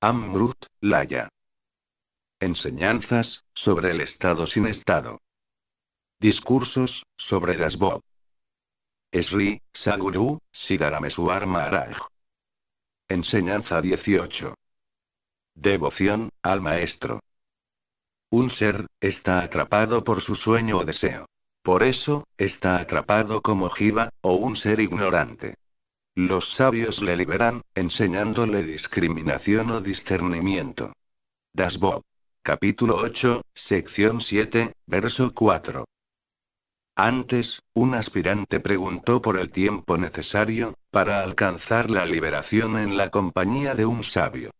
Amrut, Laya. Enseñanzas, sobre el estado sin estado. Discursos, sobre Dasbob. Sri, Saguru, Siddharameswar Maharaj. Enseñanza 18. Devoción, al maestro. Un ser, está atrapado por su sueño o deseo. Por eso, está atrapado como jiva, o un ser ignorante. Los sabios le liberan, enseñándole discriminación o discernimiento. Das Bob. Capítulo 8, sección 7, verso 4. Antes, un aspirante preguntó por el tiempo necesario, para alcanzar la liberación en la compañía de un sabio.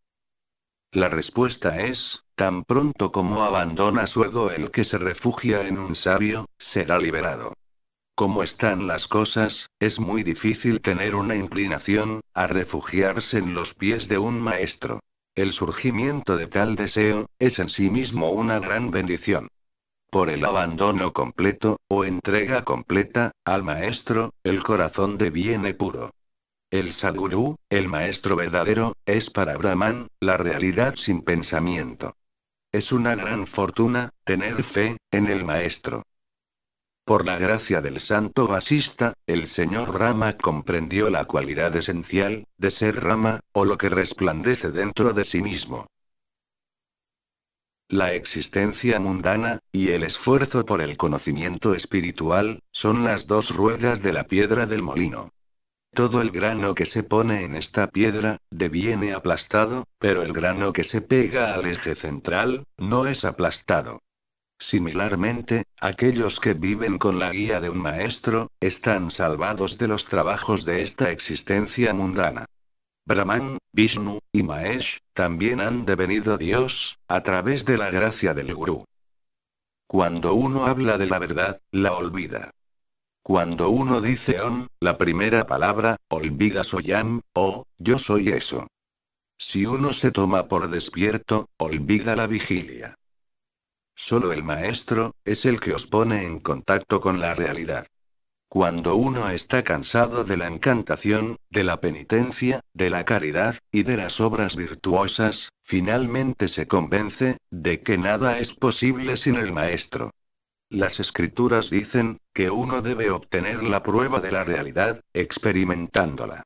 La respuesta es, tan pronto como abandona su ego el que se refugia en un sabio, será liberado. Como están las cosas, es muy difícil tener una inclinación, a refugiarse en los pies de un maestro. El surgimiento de tal deseo, es en sí mismo una gran bendición. Por el abandono completo, o entrega completa, al maestro, el corazón deviene puro. El Sadguru, el maestro verdadero, es para Brahman, la realidad sin pensamiento. Es una gran fortuna, tener fe, en el maestro. Por la gracia del santo basista, el señor Rama comprendió la cualidad esencial, de ser Rama, o lo que resplandece dentro de sí mismo. La existencia mundana, y el esfuerzo por el conocimiento espiritual, son las dos ruedas de la piedra del molino. Todo el grano que se pone en esta piedra, deviene aplastado, pero el grano que se pega al eje central, no es aplastado. Similarmente, Aquellos que viven con la guía de un maestro, están salvados de los trabajos de esta existencia mundana. Brahman, Vishnu y Mahesh también han devenido Dios, a través de la gracia del Gurú. Cuando uno habla de la verdad, la olvida. Cuando uno dice on, la primera palabra, olvida SOYAM, o, oh, yo soy eso. Si uno se toma por despierto, olvida la vigilia. Solo el maestro, es el que os pone en contacto con la realidad. Cuando uno está cansado de la encantación, de la penitencia, de la caridad, y de las obras virtuosas, finalmente se convence, de que nada es posible sin el Maestro. Las escrituras dicen, que uno debe obtener la prueba de la realidad, experimentándola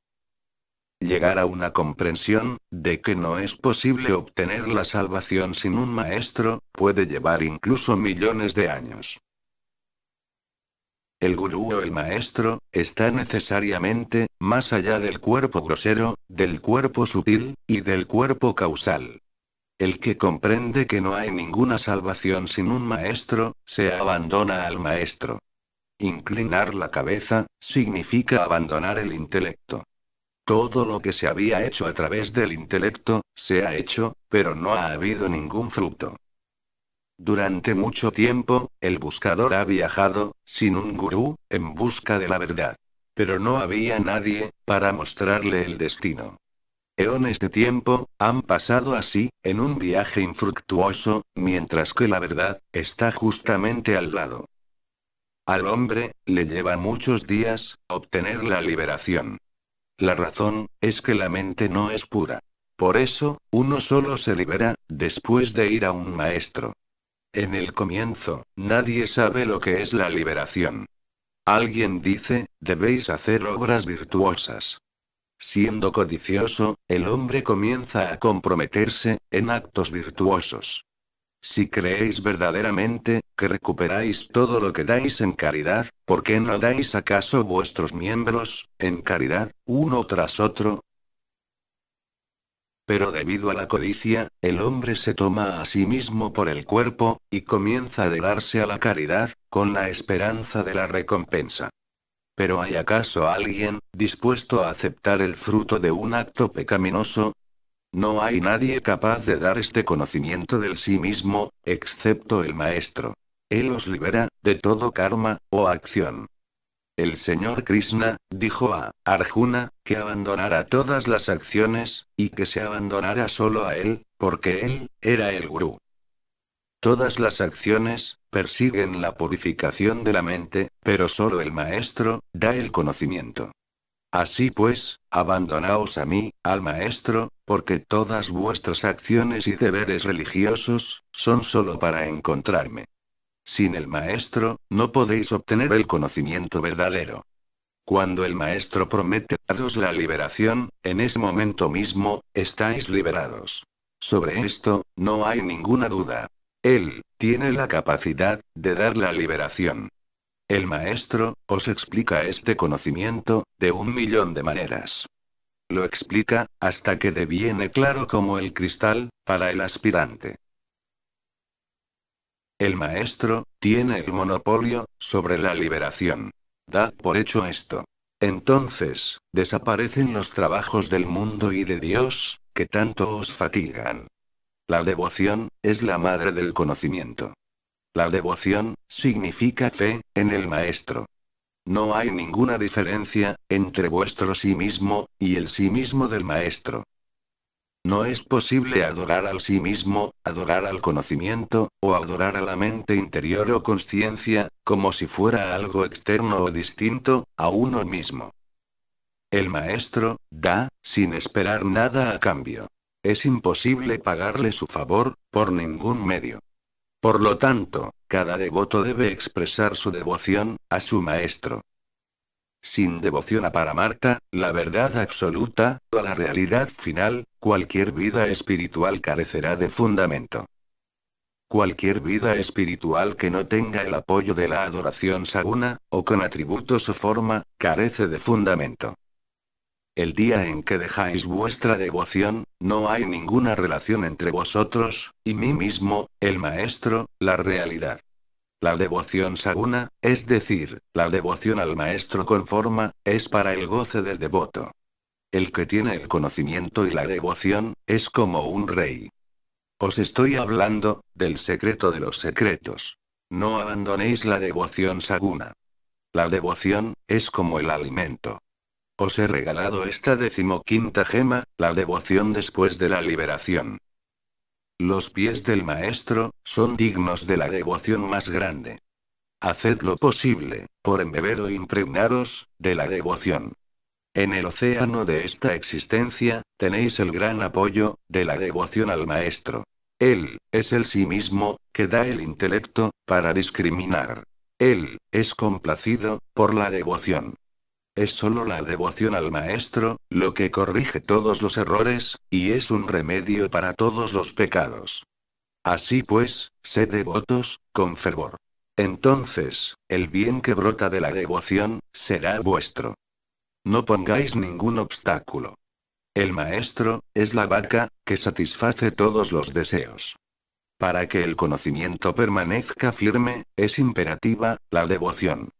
llegar a una comprensión, de que no es posible obtener la salvación sin un maestro, puede llevar incluso millones de años. El gurú o el maestro, está necesariamente, más allá del cuerpo grosero, del cuerpo sutil, y del cuerpo causal. El que comprende que no hay ninguna salvación sin un maestro, se abandona al maestro. Inclinar la cabeza, significa abandonar el intelecto. Todo lo que se había hecho a través del intelecto, se ha hecho, pero no ha habido ningún fruto. Durante mucho tiempo, el buscador ha viajado, sin un gurú, en busca de la verdad. Pero no había nadie, para mostrarle el destino. Eones de tiempo, han pasado así, en un viaje infructuoso, mientras que la verdad, está justamente al lado. Al hombre, le lleva muchos días, obtener la liberación. La razón, es que la mente no es pura. Por eso, uno solo se libera, después de ir a un maestro. En el comienzo, nadie sabe lo que es la liberación. Alguien dice, debéis hacer obras virtuosas. Siendo codicioso, el hombre comienza a comprometerse, en actos virtuosos. Si creéis verdaderamente, que recuperáis todo lo que dais en caridad, ¿por qué no dais acaso vuestros miembros, en caridad, uno tras otro? Pero debido a la codicia, el hombre se toma a sí mismo por el cuerpo, y comienza a darse a la caridad, con la esperanza de la recompensa. Pero ¿hay acaso alguien, dispuesto a aceptar el fruto de un acto pecaminoso, no hay nadie capaz de dar este conocimiento del sí mismo, excepto el Maestro. Él os libera, de todo karma, o acción. El señor Krishna, dijo a Arjuna, que abandonara todas las acciones, y que se abandonara solo a él, porque él, era el gurú. Todas las acciones, persiguen la purificación de la mente, pero solo el maestro, da el conocimiento. Así pues, abandonaos a mí, al Maestro, porque todas vuestras acciones y deberes religiosos, son solo para encontrarme. Sin el Maestro, no podéis obtener el conocimiento verdadero. Cuando el Maestro promete daros la liberación, en ese momento mismo, estáis liberados. Sobre esto, no hay ninguna duda. Él, tiene la capacidad, de dar la liberación. El maestro, os explica este conocimiento, de un millón de maneras. Lo explica, hasta que deviene claro como el cristal, para el aspirante. El maestro, tiene el monopolio, sobre la liberación. Dad por hecho esto. Entonces, desaparecen los trabajos del mundo y de Dios, que tanto os fatigan. La devoción, es la madre del conocimiento. La devoción, significa fe, en el Maestro. No hay ninguna diferencia, entre vuestro sí mismo, y el sí mismo del Maestro. No es posible adorar al sí mismo, adorar al conocimiento, o adorar a la mente interior o conciencia, como si fuera algo externo o distinto, a uno mismo. El maestro, da, sin esperar nada a cambio. Es imposible pagarle su favor, por ningún medio. Por lo tanto, cada devoto debe expresar su devoción a su maestro. Sin devoción a Paramarta, la verdad absoluta, o la realidad final, cualquier vida espiritual carecerá de fundamento. Cualquier vida espiritual que no tenga el apoyo de la adoración saguna, o con atributos o forma, carece de fundamento. El día en que dejáis vuestra devoción, no hay ninguna relación entre vosotros, y mí mismo, el Maestro, la realidad. La devoción saguna, es decir, la devoción al Maestro con forma, es para el goce del devoto. El que tiene el conocimiento y la devoción, es como un rey. Os estoy hablando, del secreto de los secretos. No abandonéis la devoción saguna. La devoción, es como el alimento. Os he regalado esta decimoquinta gema, la devoción después de la liberación. Los pies del Maestro, son dignos de la devoción más grande. Haced lo posible, por embeber o impregnaros, de la devoción. En el océano de esta existencia, tenéis el gran apoyo, de la devoción al Maestro. Él, es el sí mismo, que da el intelecto, para discriminar. Él, es complacido, por la devoción. Es solo la devoción al Maestro, lo que corrige todos los errores, y es un remedio para todos los pecados. Así pues, sé devotos, con fervor. Entonces, el bien que brota de la devoción, será vuestro. No pongáis ningún obstáculo. El Maestro, es la vaca, que satisface todos los deseos. Para que el conocimiento permanezca firme, es imperativa, la devoción.